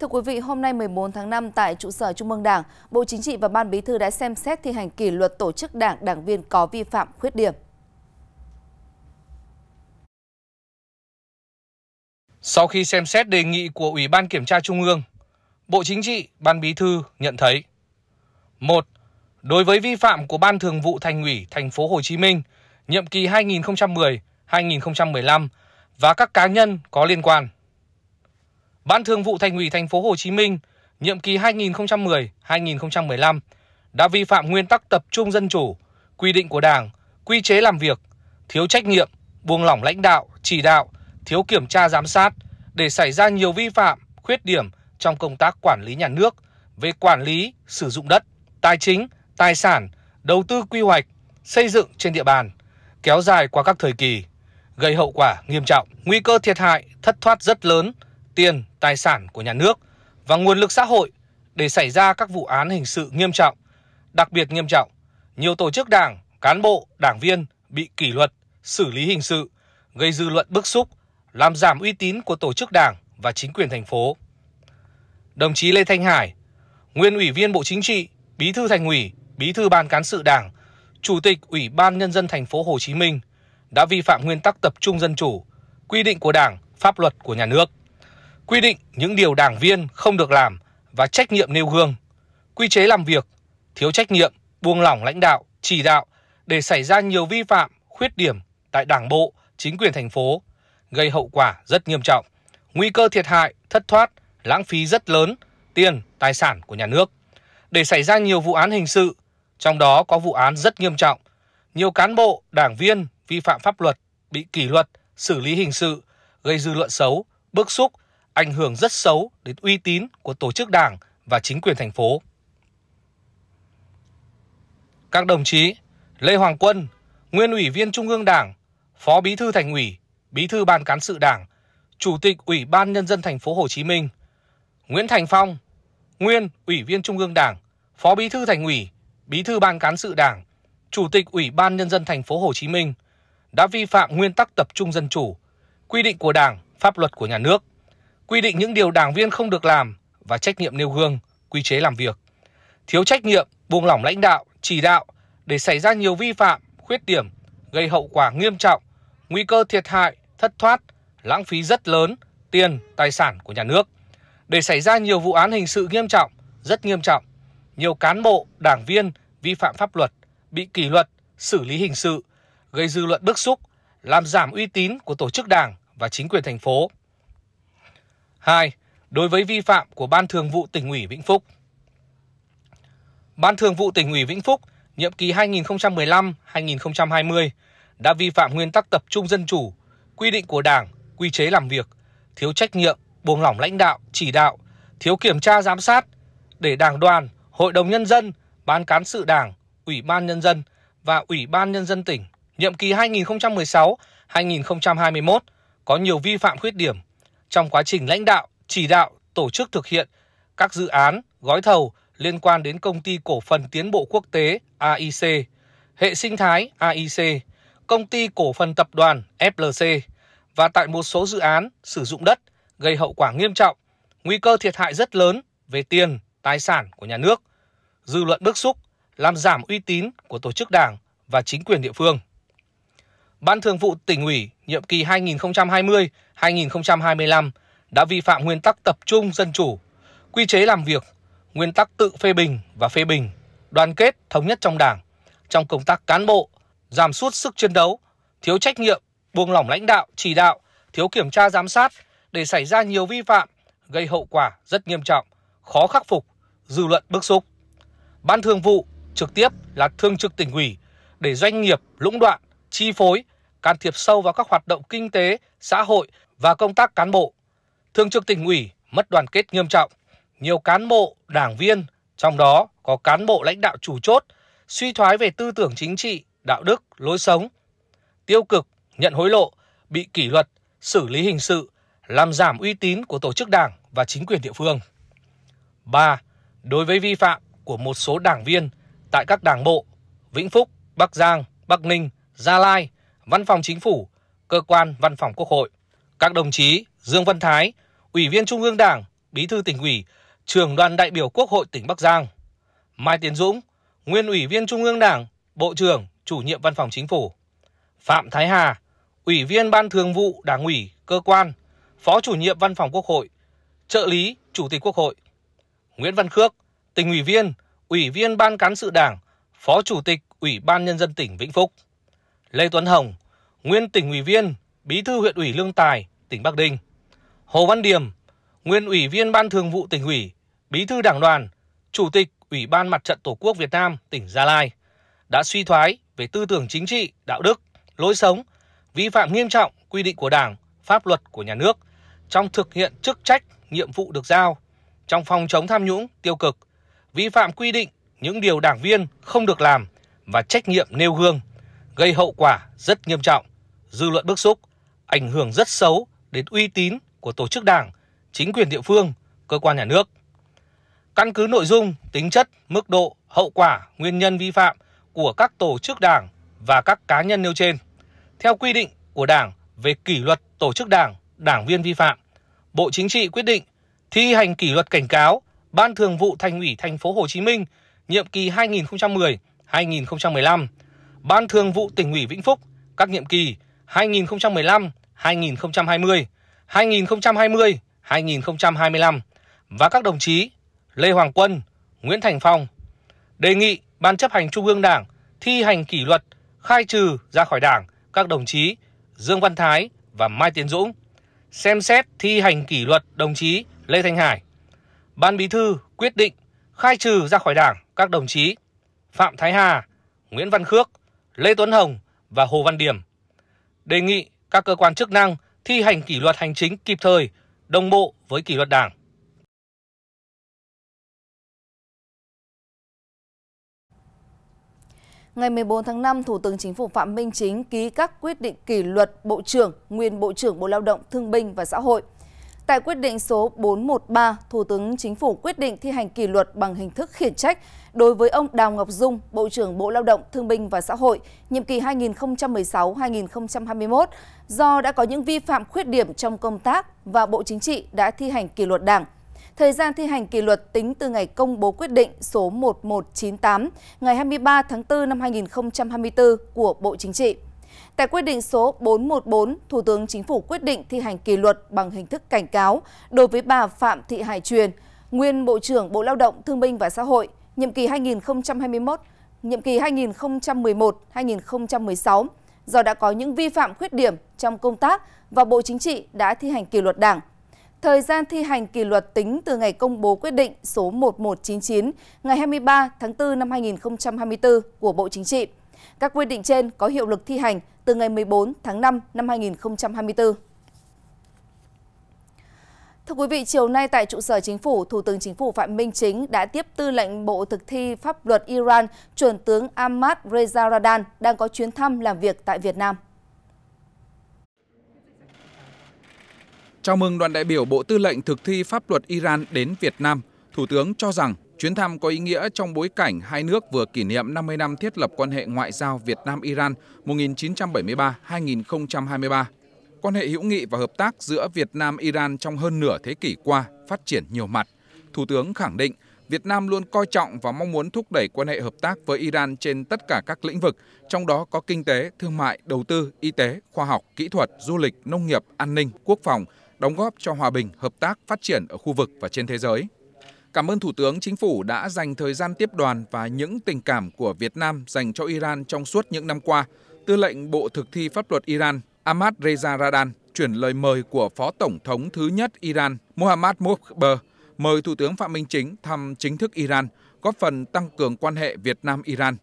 Thưa quý vị, hôm nay 14 tháng 5 tại trụ sở Trung ương Đảng, Bộ Chính trị và Ban Bí thư đã xem xét thi hành kỷ luật tổ chức đảng đảng viên có vi phạm khuyết điểm. Sau khi xem xét đề nghị của Ủy ban Kiểm tra Trung ương, Bộ Chính trị, Ban Bí thư nhận thấy: 1. Đối với vi phạm của Ban Thường vụ Thành ủy Thành phố Hồ Chí Minh, nhiệm kỳ 2010-2015 và các cá nhân có liên quan. Ban Thường vụ Thành ủy Thành phố Hồ Chí Minh nhiệm kỳ 2010-2015 đã vi phạm nguyên tắc tập trung dân chủ, quy định của Đảng, quy chế làm việc, thiếu trách nhiệm, buông lỏng lãnh đạo, chỉ đạo, thiếu kiểm tra giám sát để xảy ra nhiều vi phạm, khuyết điểm trong công tác quản lý nhà nước về quản lý, sử dụng đất, tài chính, tài sản, đầu tư quy hoạch, xây dựng trên địa bàn, kéo dài qua các thời kỳ, gây hậu quả nghiêm trọng, nguy cơ thiệt hại, thất thoát rất lớn tiền, tài sản của nhà nước và nguồn lực xã hội để xảy ra các vụ án hình sự nghiêm trọng, đặc biệt nghiêm trọng. Nhiều tổ chức đảng, cán bộ, đảng viên bị kỷ luật, xử lý hình sự, gây dư luận bức xúc, làm giảm uy tín của tổ chức đảng và chính quyền thành phố. Đồng chí Lê Thanh Hải, nguyên ủy viên Bộ Chính trị, bí thư thành ủy, bí thư ban cán sự đảng, chủ tịch Ủy ban nhân dân thành phố Hồ Chí Minh đã vi phạm nguyên tắc tập trung dân chủ, quy định của Đảng, pháp luật của nhà nước quy định những điều đảng viên không được làm và trách nhiệm nêu gương, quy chế làm việc, thiếu trách nhiệm, buông lỏng lãnh đạo, chỉ đạo để xảy ra nhiều vi phạm, khuyết điểm tại đảng bộ, chính quyền thành phố, gây hậu quả rất nghiêm trọng, nguy cơ thiệt hại, thất thoát, lãng phí rất lớn, tiền, tài sản của nhà nước, để xảy ra nhiều vụ án hình sự, trong đó có vụ án rất nghiêm trọng. Nhiều cán bộ, đảng viên vi phạm pháp luật, bị kỷ luật, xử lý hình sự, gây dư luận xấu, bức xúc, ảnh hưởng rất xấu đến uy tín của tổ chức đảng và chính quyền thành phố. Các đồng chí Lê Hoàng Quân, Nguyên ủy viên Trung ương Đảng, Phó Bí thư Thành ủy, Bí thư Ban cán sự Đảng, Chủ tịch Ủy ban nhân dân thành phố Hồ Chí Minh, Nguyễn Thành Phong, Nguyên ủy viên Trung ương Đảng, Phó Bí thư Thành ủy, Bí thư Ban cán sự Đảng, Chủ tịch Ủy ban nhân dân thành phố Hồ Chí Minh đã vi phạm nguyên tắc tập trung dân chủ, quy định của Đảng, pháp luật của nhà nước quy định những điều đảng viên không được làm và trách nhiệm nêu gương, quy chế làm việc. Thiếu trách nhiệm, buông lỏng lãnh đạo, chỉ đạo để xảy ra nhiều vi phạm, khuyết điểm, gây hậu quả nghiêm trọng, nguy cơ thiệt hại, thất thoát, lãng phí rất lớn tiền, tài sản của nhà nước. Để xảy ra nhiều vụ án hình sự nghiêm trọng, rất nghiêm trọng, nhiều cán bộ, đảng viên vi phạm pháp luật, bị kỷ luật, xử lý hình sự, gây dư luận bức xúc, làm giảm uy tín của tổ chức đảng và chính quyền thành phố. 2. Đối với vi phạm của Ban Thường vụ tỉnh ủy Vĩnh Phúc. Ban Thường vụ tỉnh ủy Vĩnh Phúc nhiệm kỳ 2015-2020 đã vi phạm nguyên tắc tập trung dân chủ, quy định của Đảng, quy chế làm việc, thiếu trách nhiệm, buông lỏng lãnh đạo, chỉ đạo, thiếu kiểm tra giám sát để Đảng đoàn, Hội đồng nhân dân, Ban cán sự Đảng, Ủy ban nhân dân và Ủy ban nhân dân tỉnh nhiệm kỳ 2016-2021 có nhiều vi phạm khuyết điểm trong quá trình lãnh đạo, chỉ đạo, tổ chức thực hiện các dự án, gói thầu liên quan đến công ty cổ phần tiến bộ quốc tế AIC, hệ sinh thái AIC, công ty cổ phần tập đoàn FLC và tại một số dự án sử dụng đất gây hậu quả nghiêm trọng, nguy cơ thiệt hại rất lớn về tiền, tài sản của nhà nước. Dư luận bức xúc, làm giảm uy tín của tổ chức đảng và chính quyền địa phương. Ban Thường vụ tỉnh ủy nhiệm kỳ 2020-2025 đã vi phạm nguyên tắc tập trung dân chủ, quy chế làm việc, nguyên tắc tự phê bình và phê bình, đoàn kết thống nhất trong Đảng, trong công tác cán bộ, giảm sút sức chiến đấu, thiếu trách nhiệm, buông lỏng lãnh đạo, chỉ đạo, thiếu kiểm tra giám sát để xảy ra nhiều vi phạm gây hậu quả rất nghiêm trọng, khó khắc phục, dư luận bức xúc. Ban Thường vụ trực tiếp là Thương trực tỉnh ủy để doanh nghiệp lũng đoạn chi phối can thiệp sâu vào các hoạt động kinh tế, xã hội và công tác cán bộ. Thường trực tỉnh ủy mất đoàn kết nghiêm trọng, nhiều cán bộ, đảng viên, trong đó có cán bộ lãnh đạo chủ chốt, suy thoái về tư tưởng chính trị, đạo đức, lối sống, tiêu cực, nhận hối lộ, bị kỷ luật, xử lý hình sự, làm giảm uy tín của tổ chức đảng và chính quyền địa phương. 3. Đối với vi phạm của một số đảng viên tại các đảng bộ Vĩnh Phúc, Bắc Giang, Bắc Ninh, Gia Lai – Văn phòng Chính phủ, cơ quan Văn phòng Quốc hội. Các đồng chí Dương Văn Thái, Ủy viên Trung ương Đảng, Bí thư tỉnh ủy, trưởng đoàn đại biểu Quốc hội tỉnh Bắc Giang. Mai Tiến Dũng, nguyên Ủy viên Trung ương Đảng, Bộ trưởng, chủ nhiệm Văn phòng Chính phủ. Phạm Thái Hà, Ủy viên Ban Thường vụ Đảng ủy, cơ quan, Phó chủ nhiệm Văn phòng Quốc hội, trợ lý Chủ tịch Quốc hội. Nguyễn Văn Khước, tỉnh ủy viên, Ủy viên Ban cán sự Đảng, Phó Chủ tịch Ủy ban Nhân dân tỉnh Vĩnh Phúc. Lê Tuấn Hồng, nguyên tỉnh ủy viên, bí thư huyện ủy Lương Tài, tỉnh Bắc Ninh. Hồ Văn Điềm, nguyên ủy viên ban thường vụ tỉnh ủy, bí thư đảng đoàn, chủ tịch Ủy ban Mặt trận Tổ quốc Việt Nam tỉnh Gia Lai đã suy thoái về tư tưởng chính trị, đạo đức, lối sống, vi phạm nghiêm trọng quy định của Đảng, pháp luật của nhà nước trong thực hiện chức trách, nhiệm vụ được giao, trong phòng chống tham nhũng, tiêu cực, vi phạm quy định những điều đảng viên không được làm và trách nhiệm nêu gương gây hậu quả rất nghiêm trọng, dư luận bức xúc, ảnh hưởng rất xấu đến uy tín của tổ chức đảng, chính quyền địa phương, cơ quan nhà nước. Căn cứ nội dung, tính chất, mức độ, hậu quả, nguyên nhân vi phạm của các tổ chức đảng và các cá nhân nêu trên, theo quy định của Đảng về kỷ luật tổ chức đảng, đảng viên vi phạm, Bộ Chính trị quyết định thi hành kỷ luật cảnh cáo Ban Thường vụ Thành ủy Thành phố Hồ Chí Minh nhiệm kỳ 2010-2015 Ban Thường vụ Tỉnh ủy Vĩnh Phúc các nhiệm kỳ 2015, 2020, 2020, 2025 và các đồng chí Lê Hoàng Quân, Nguyễn Thành Phong đề nghị Ban chấp hành Trung ương Đảng thi hành kỷ luật khai trừ ra khỏi Đảng các đồng chí Dương Văn Thái và Mai Tiến Dũng, xem xét thi hành kỷ luật đồng chí Lê Thanh Hải. Ban Bí thư quyết định khai trừ ra khỏi Đảng các đồng chí Phạm Thái Hà, Nguyễn Văn Khước, Lê Tuấn Hồng và Hồ Văn Điểm. Đề nghị các cơ quan chức năng thi hành kỷ luật hành chính kịp thời, đồng bộ với kỷ luật đảng. Ngày 14 tháng 5, Thủ tướng Chính phủ Phạm Minh Chính ký các quyết định kỷ luật Bộ trưởng, nguyên Bộ trưởng Bộ Lao động, Thương binh và Xã hội. Tại quyết định số 413, Thủ tướng Chính phủ quyết định thi hành kỷ luật bằng hình thức khiển trách đối với ông Đào Ngọc Dung, Bộ trưởng Bộ Lao động, Thương binh và Xã hội, nhiệm kỳ 2016-2021 do đã có những vi phạm khuyết điểm trong công tác và Bộ Chính trị đã thi hành kỷ luật Đảng. Thời gian thi hành kỷ luật tính từ ngày công bố quyết định số 1198 ngày 23 tháng 4 năm 2024 của Bộ Chính trị. Tại quyết định số 414, Thủ tướng Chính phủ quyết định thi hành kỷ luật bằng hình thức cảnh cáo đối với bà Phạm Thị Hải Truyền, nguyên Bộ trưởng Bộ Lao động, Thương binh và Xã hội, nhiệm kỳ 2021, nhiệm kỳ 2011-2016 do đã có những vi phạm khuyết điểm trong công tác và Bộ Chính trị đã thi hành kỷ luật Đảng. Thời gian thi hành kỷ luật tính từ ngày công bố quyết định số 1199 ngày 23 tháng 4 năm 2024 của Bộ Chính trị. Các quy định trên có hiệu lực thi hành từ ngày 14 tháng 5 năm 2024. Thưa quý vị, chiều nay tại trụ sở chính phủ, Thủ tướng Chính phủ Phạm Minh Chính đã tiếp tư lệnh Bộ Thực thi Pháp luật Iran, chuẩn tướng Ahmad Reza Radan đang có chuyến thăm làm việc tại Việt Nam. Chào mừng đoàn đại biểu Bộ Tư lệnh Thực thi Pháp luật Iran đến Việt Nam. Thủ tướng cho rằng chuyến thăm có ý nghĩa trong bối cảnh hai nước vừa kỷ niệm 50 năm thiết lập quan hệ ngoại giao Việt Nam-Iran 1973-2023 Quan hệ hữu nghị và hợp tác giữa Việt Nam Iran trong hơn nửa thế kỷ qua phát triển nhiều mặt. Thủ tướng khẳng định Việt Nam luôn coi trọng và mong muốn thúc đẩy quan hệ hợp tác với Iran trên tất cả các lĩnh vực, trong đó có kinh tế, thương mại, đầu tư, y tế, khoa học, kỹ thuật, du lịch, nông nghiệp, an ninh, quốc phòng, đóng góp cho hòa bình, hợp tác, phát triển ở khu vực và trên thế giới. Cảm ơn Thủ tướng Chính phủ đã dành thời gian tiếp đoàn và những tình cảm của Việt Nam dành cho Iran trong suốt những năm qua. Tư lệnh Bộ Thực thi Pháp luật Iran Ahmad Reza Radan chuyển lời mời của Phó Tổng thống thứ nhất Iran Mohammad Mokhber mời Thủ tướng Phạm Minh Chính thăm chính thức Iran, góp phần tăng cường quan hệ Việt Nam-Iran.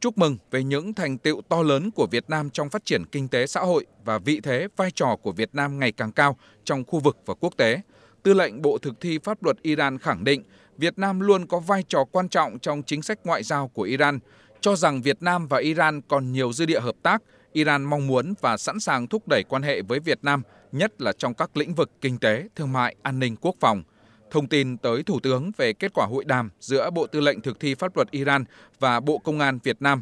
Chúc mừng về những thành tiệu to lớn của Việt Nam trong phát triển kinh tế xã hội và vị thế vai trò của Việt Nam ngày càng cao trong khu vực và quốc tế. Tư lệnh Bộ Thực thi Pháp luật Iran khẳng định Việt Nam luôn có vai trò quan trọng trong chính sách ngoại giao của Iran, cho rằng Việt Nam và Iran còn nhiều dư địa hợp tác – Iran mong muốn và sẵn sàng thúc đẩy quan hệ với Việt Nam, nhất là trong các lĩnh vực kinh tế, thương mại, an ninh, quốc phòng. Thông tin tới Thủ tướng về kết quả hội đàm giữa Bộ Tư lệnh Thực thi Pháp luật Iran và Bộ Công an Việt Nam.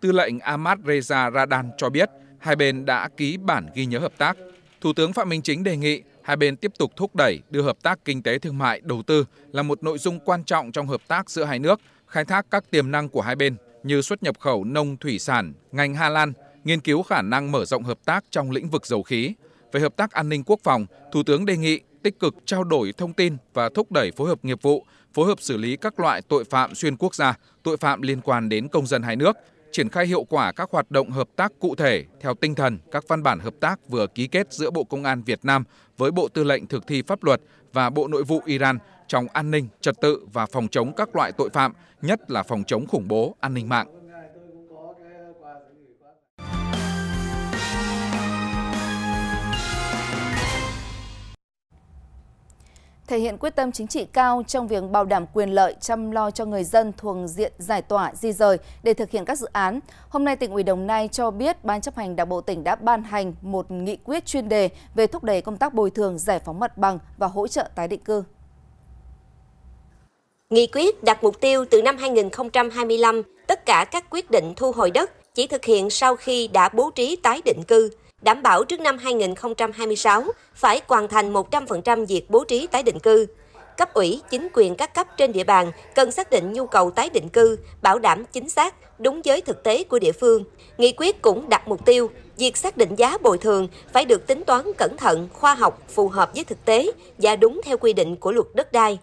Tư lệnh Ahmad Reza Radan cho biết, hai bên đã ký bản ghi nhớ hợp tác. Thủ tướng Phạm Minh Chính đề nghị hai bên tiếp tục thúc đẩy đưa hợp tác kinh tế thương mại đầu tư là một nội dung quan trọng trong hợp tác giữa hai nước, khai thác các tiềm năng của hai bên như xuất nhập khẩu nông thủy sản, ngành Hà Lan, nghiên cứu khả năng mở rộng hợp tác trong lĩnh vực dầu khí. Về hợp tác an ninh quốc phòng, Thủ tướng đề nghị tích cực trao đổi thông tin và thúc đẩy phối hợp nghiệp vụ, phối hợp xử lý các loại tội phạm xuyên quốc gia, tội phạm liên quan đến công dân hai nước, triển khai hiệu quả các hoạt động hợp tác cụ thể theo tinh thần các văn bản hợp tác vừa ký kết giữa Bộ Công an Việt Nam với Bộ Tư lệnh Thực thi pháp luật và Bộ Nội vụ Iran trong an ninh, trật tự và phòng chống các loại tội phạm, nhất là phòng chống khủng bố, an ninh mạng. thể hiện quyết tâm chính trị cao trong việc bảo đảm quyền lợi chăm lo cho người dân thuộc diện giải tỏa di rời để thực hiện các dự án. Hôm nay tỉnh ủy Đồng Nai cho biết Ban chấp hành Đảng bộ tỉnh đã ban hành một nghị quyết chuyên đề về thúc đẩy công tác bồi thường giải phóng mặt bằng và hỗ trợ tái định cư. Nghị quyết đặt mục tiêu từ năm 2025, tất cả các quyết định thu hồi đất chỉ thực hiện sau khi đã bố trí tái định cư – đảm bảo trước năm 2026 phải hoàn thành 100% việc bố trí tái định cư. Cấp ủy, chính quyền các cấp trên địa bàn cần xác định nhu cầu tái định cư, bảo đảm chính xác, đúng với thực tế của địa phương. Nghị quyết cũng đặt mục tiêu, việc xác định giá bồi thường phải được tính toán cẩn thận, khoa học, phù hợp với thực tế và đúng theo quy định của luật đất đai.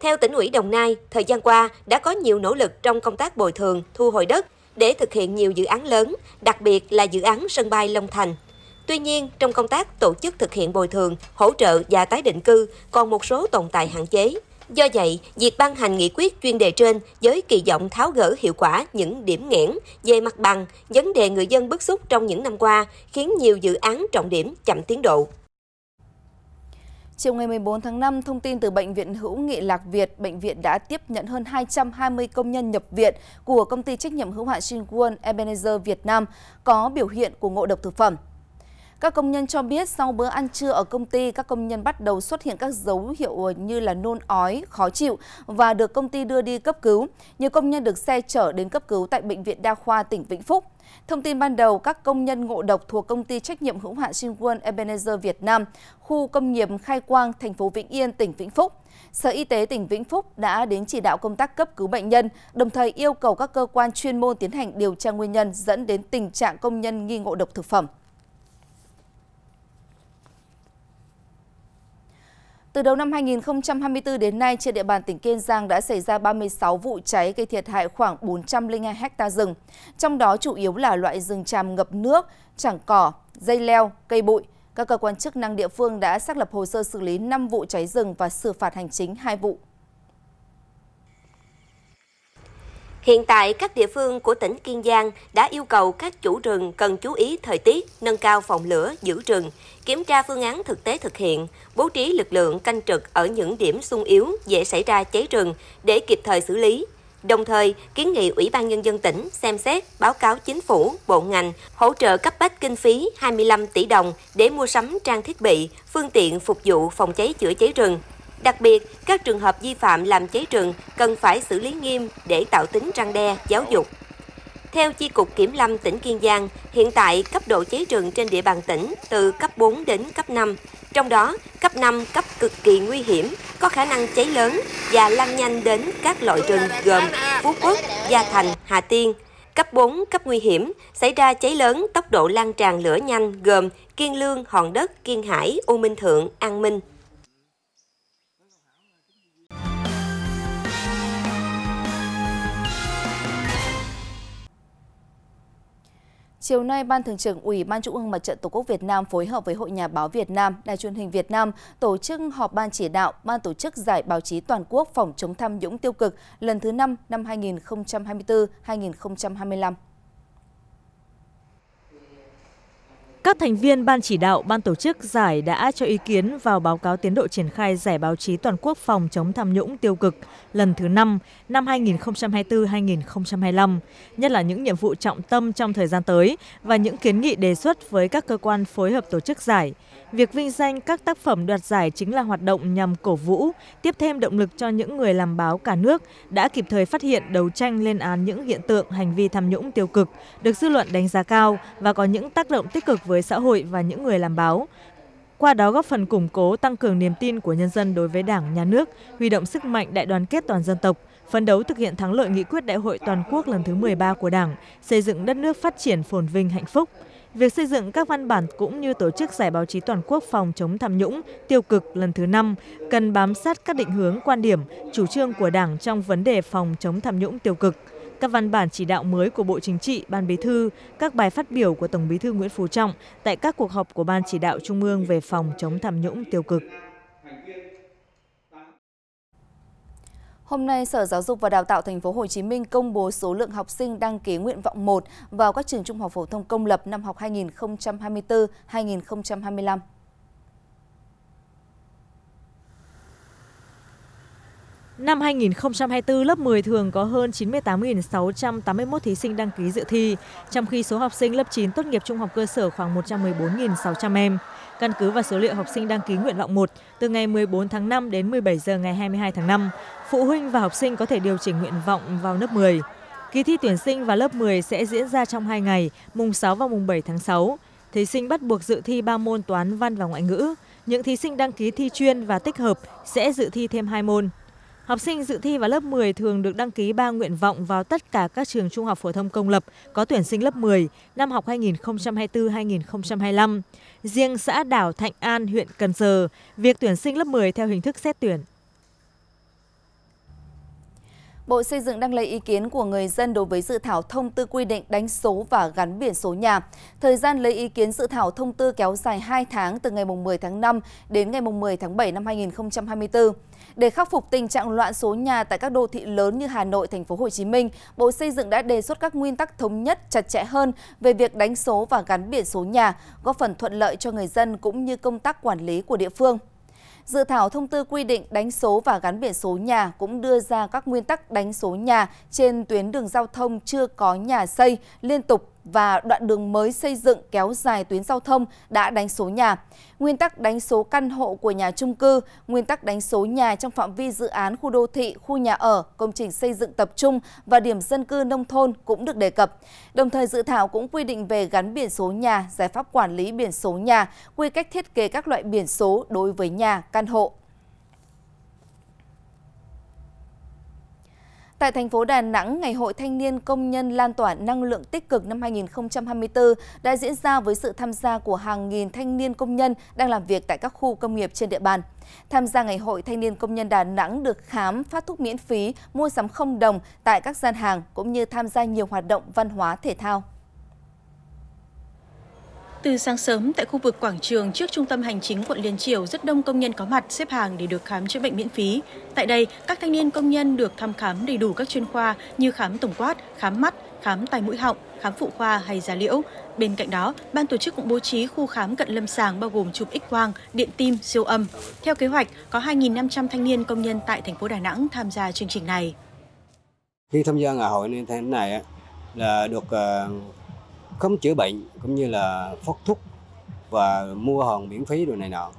Theo tỉnh ủy Đồng Nai, thời gian qua đã có nhiều nỗ lực trong công tác bồi thường, thu hồi đất để thực hiện nhiều dự án lớn, đặc biệt là dự án sân bay Long Thành. Tuy nhiên, trong công tác tổ chức thực hiện bồi thường, hỗ trợ và tái định cư còn một số tồn tại hạn chế. Do vậy, việc ban hành nghị quyết chuyên đề trên với kỳ vọng tháo gỡ hiệu quả những điểm nghẽn về mặt bằng, vấn đề người dân bức xúc trong những năm qua khiến nhiều dự án trọng điểm chậm tiến độ. Chiều ngày 14 tháng 5, thông tin từ Bệnh viện Hữu nghị Lạc Việt, bệnh viện đã tiếp nhận hơn 220 công nhân nhập viện của công ty trách nhiệm hữu hạn Shinwon Ebenezer Việt Nam có biểu hiện của ngộ độc thực phẩm. Các công nhân cho biết sau bữa ăn trưa ở công ty, các công nhân bắt đầu xuất hiện các dấu hiệu như là nôn ói, khó chịu và được công ty đưa đi cấp cứu. Nhiều công nhân được xe chở đến cấp cứu tại Bệnh viện Đa khoa tỉnh Vĩnh Phúc. Thông tin ban đầu, các công nhân ngộ độc thuộc công ty trách nhiệm hữu hạn Shinwon Ebenezer Việt Nam, khu công nghiệp Khai Quang, thành phố Vĩnh Yên, tỉnh Vĩnh Phúc. Sở Y tế tỉnh Vĩnh Phúc đã đến chỉ đạo công tác cấp cứu bệnh nhân, đồng thời yêu cầu các cơ quan chuyên môn tiến hành điều tra nguyên nhân dẫn đến tình trạng công nhân nghi ngộ độc thực phẩm. Từ đầu năm 2024 đến nay, trên địa bàn tỉnh Kiên Giang đã xảy ra 36 vụ cháy gây thiệt hại khoảng 402 ha rừng, trong đó chủ yếu là loại rừng tràm ngập nước, chẳng cỏ, dây leo, cây bụi. Các cơ quan chức năng địa phương đã xác lập hồ sơ xử lý 5 vụ cháy rừng và xử phạt hành chính 2 vụ. Hiện tại, các địa phương của tỉnh Kiên Giang đã yêu cầu các chủ rừng cần chú ý thời tiết, nâng cao phòng lửa, giữ rừng, kiểm tra phương án thực tế thực hiện, bố trí lực lượng canh trực ở những điểm sung yếu dễ xảy ra cháy rừng để kịp thời xử lý. Đồng thời, kiến nghị Ủy ban Nhân dân tỉnh xem xét báo cáo chính phủ, bộ ngành hỗ trợ cấp bách kinh phí 25 tỷ đồng để mua sắm trang thiết bị, phương tiện phục vụ phòng cháy chữa cháy rừng Đặc biệt, các trường hợp vi phạm làm cháy rừng cần phải xử lý nghiêm để tạo tính răng đe, giáo dục. Theo Chi cục Kiểm lâm tỉnh Kiên Giang, hiện tại cấp độ cháy rừng trên địa bàn tỉnh từ cấp 4 đến cấp 5. Trong đó, cấp 5 cấp cực kỳ nguy hiểm, có khả năng cháy lớn và lan nhanh đến các loại rừng gồm Phú Quốc, Gia Thành, Hà Tiên. Cấp 4 cấp nguy hiểm, xảy ra cháy lớn tốc độ lan tràn lửa nhanh gồm Kiên Lương, Hòn Đất, Kiên Hải, U Minh Thượng, An Minh. Chiều nay, Ban Thường trưởng Ủy ban Trung ương Mặt trận Tổ quốc Việt Nam phối hợp với Hội Nhà báo Việt Nam, Đài truyền hình Việt Nam tổ chức họp ban chỉ đạo Ban tổ chức Giải báo chí toàn quốc phòng chống tham nhũng tiêu cực lần thứ 5 năm 2024-2025. các thành viên ban chỉ đạo ban tổ chức giải đã cho ý kiến vào báo cáo tiến độ triển khai giải báo chí toàn quốc phòng chống tham nhũng tiêu cực lần thứ 5 năm 2024-2025, nhất là những nhiệm vụ trọng tâm trong thời gian tới và những kiến nghị đề xuất với các cơ quan phối hợp tổ chức giải. Việc vinh danh các tác phẩm đoạt giải chính là hoạt động nhằm cổ vũ, tiếp thêm động lực cho những người làm báo cả nước đã kịp thời phát hiện đấu tranh lên án những hiện tượng hành vi tham nhũng tiêu cực, được dư luận đánh giá cao và có những tác động tích cực với với xã hội và những người làm báo qua đó góp phần củng cố tăng cường niềm tin của nhân dân đối với đảng nhà nước huy động sức mạnh đại đoàn kết toàn dân tộc phấn đấu thực hiện thắng lợi nghị quyết đại hội toàn quốc lần thứ 13 của đảng xây dựng đất nước phát triển phồn vinh hạnh phúc Việc xây dựng các văn bản cũng như tổ chức giải báo chí toàn quốc phòng chống tham nhũng, tiêu cực lần thứ năm cần bám sát các định hướng quan điểm, chủ trương của Đảng trong vấn đề phòng chống tham nhũng tiêu cực các văn bản chỉ đạo mới của Bộ Chính trị, Ban Bí thư, các bài phát biểu của Tổng Bí thư Nguyễn Phú Trọng tại các cuộc họp của Ban chỉ đạo Trung ương về phòng chống tham nhũng tiêu cực. Hôm nay, Sở Giáo dục và Đào tạo Thành phố Hồ Chí Minh công bố số lượng học sinh đăng ký nguyện vọng 1 vào các trường trung học phổ thông công lập năm học 2024-2025. Năm 2024, lớp 10 thường có hơn 98.681 thí sinh đăng ký dự thi, trong khi số học sinh lớp 9 tốt nghiệp trung học cơ sở khoảng 114.600 em. Căn cứ vào số liệu học sinh đăng ký nguyện vọng 1 từ ngày 14 tháng 5 đến 17 giờ ngày 22 tháng 5, phụ huynh và học sinh có thể điều chỉnh nguyện vọng vào lớp 10. Kỳ thi tuyển sinh vào lớp 10 sẽ diễn ra trong 2 ngày, mùng 6 và mùng 7 tháng 6. Thí sinh bắt buộc dự thi 3 môn toán, văn và ngoại ngữ. Những thí sinh đăng ký thi chuyên và tích hợp sẽ dự thi thêm 2 môn. Học sinh dự thi vào lớp 10 thường được đăng ký 3 nguyện vọng vào tất cả các trường trung học phổ thông công lập có tuyển sinh lớp 10 năm học 2024-2025. Riêng xã đảo Thạnh An, huyện Cần Giờ, việc tuyển sinh lớp 10 theo hình thức xét tuyển. Bộ Xây dựng đang lấy ý kiến của người dân đối với dự thảo thông tư quy định đánh số và gắn biển số nhà. Thời gian lấy ý kiến dự thảo thông tư kéo dài 2 tháng từ ngày 10 tháng 5 đến ngày 10 tháng 7 năm 2024. Để khắc phục tình trạng loạn số nhà tại các đô thị lớn như Hà Nội, Thành phố Hồ Chí Minh, Bộ Xây dựng đã đề xuất các nguyên tắc thống nhất chặt chẽ hơn về việc đánh số và gắn biển số nhà, góp phần thuận lợi cho người dân cũng như công tác quản lý của địa phương. Dự thảo thông tư quy định đánh số và gắn biển số nhà cũng đưa ra các nguyên tắc đánh số nhà trên tuyến đường giao thông chưa có nhà xây liên tục và đoạn đường mới xây dựng kéo dài tuyến giao thông đã đánh số nhà. Nguyên tắc đánh số căn hộ của nhà trung cư, nguyên tắc đánh số nhà trong phạm vi dự án khu đô thị, khu nhà ở, công trình xây dựng tập trung và điểm dân cư nông thôn cũng được đề cập. Đồng thời dự thảo cũng quy định về gắn biển số nhà, giải pháp quản lý biển số nhà, quy cách thiết kế các loại biển số đối với nhà, căn hộ. Tại thành phố Đà Nẵng, Ngày hội Thanh niên Công nhân Lan tỏa Năng lượng Tích cực năm 2024 đã diễn ra với sự tham gia của hàng nghìn thanh niên công nhân đang làm việc tại các khu công nghiệp trên địa bàn. Tham gia Ngày hội Thanh niên Công nhân Đà Nẵng được khám, phát thuốc miễn phí, mua sắm không đồng tại các gian hàng cũng như tham gia nhiều hoạt động văn hóa thể thao. Từ sáng sớm tại khu vực quảng trường trước trung tâm hành chính quận Liên Triều rất đông công nhân có mặt xếp hàng để được khám chữa bệnh miễn phí. Tại đây, các thanh niên công nhân được thăm khám đầy đủ các chuyên khoa như khám tổng quát, khám mắt, khám tai mũi họng, khám phụ khoa hay da liễu. Bên cạnh đó, ban tổ chức cũng bố trí khu khám cận lâm sàng bao gồm chụp X quang, điện tim, siêu âm. Theo kế hoạch, có 2.500 thanh niên công nhân tại thành phố Đà Nẵng tham gia chương trình này. Khi tham gia ngày hội như thế này là được ờ, khám chữa bệnh cũng như là phát thuốc và mua hàng miễn phí đồ này nọ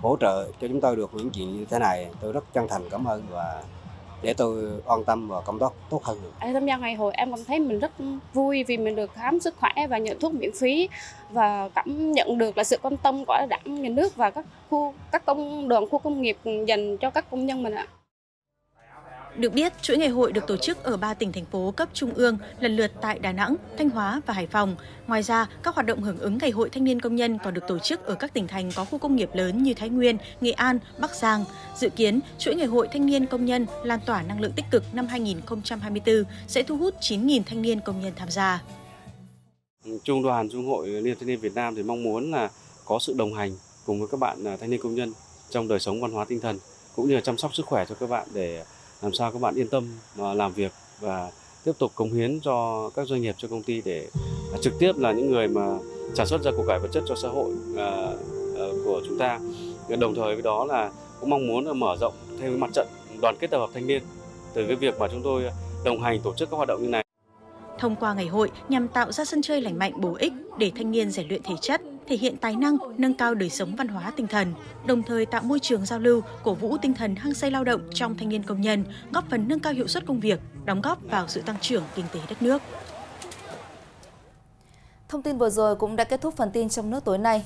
hỗ trợ cho chúng tôi được những chuyện như thế này tôi rất chân thành cảm ơn và để tôi an tâm và công tác tốt hơn. Em tham gia ngày hội em cảm thấy mình rất vui vì mình được khám sức khỏe và nhận thuốc miễn phí và cảm nhận được là sự quan tâm của đảng, nhà nước và các khu các công đoàn khu công nghiệp dành cho các công nhân mình ạ. Được biết, chuỗi ngày hội được tổ chức ở 3 tỉnh thành phố cấp trung ương, lần lượt tại Đà Nẵng, Thanh Hóa và Hải Phòng. Ngoài ra, các hoạt động hưởng ứng ngày hội thanh niên công nhân còn được tổ chức ở các tỉnh thành có khu công nghiệp lớn như Thái Nguyên, Nghệ An, Bắc Giang. Dự kiến, chuỗi ngày hội thanh niên công nhân lan tỏa năng lượng tích cực năm 2024 sẽ thu hút 9.000 thanh niên công nhân tham gia. Trung đoàn Trung hội Liên thanh niên Việt Nam thì mong muốn là có sự đồng hành cùng với các bạn à, thanh niên công nhân trong đời sống văn hóa tinh thần cũng như là chăm sóc sức khỏe cho các bạn để làm sao các bạn yên tâm làm việc và tiếp tục cống hiến cho các doanh nghiệp cho công ty để à, trực tiếp là những người mà sản xuất ra củ cải vật chất cho xã hội à, à, của chúng ta đồng thời với đó là cũng mong muốn là mở rộng thêm mặt trận đoàn kết tập hợp thanh niên từ cái việc mà chúng tôi đồng hành tổ chức các hoạt động như này thông qua ngày hội nhằm tạo ra sân chơi lành mạnh bổ ích để thanh niên rèn luyện thể chất thể hiện tài năng, nâng cao đời sống văn hóa tinh thần, đồng thời tạo môi trường giao lưu, cổ vũ tinh thần hăng say lao động trong thanh niên công nhân, góp phần nâng cao hiệu suất công việc, đóng góp vào sự tăng trưởng kinh tế đất nước. Thông tin vừa rồi cũng đã kết thúc phần tin trong nước tối nay.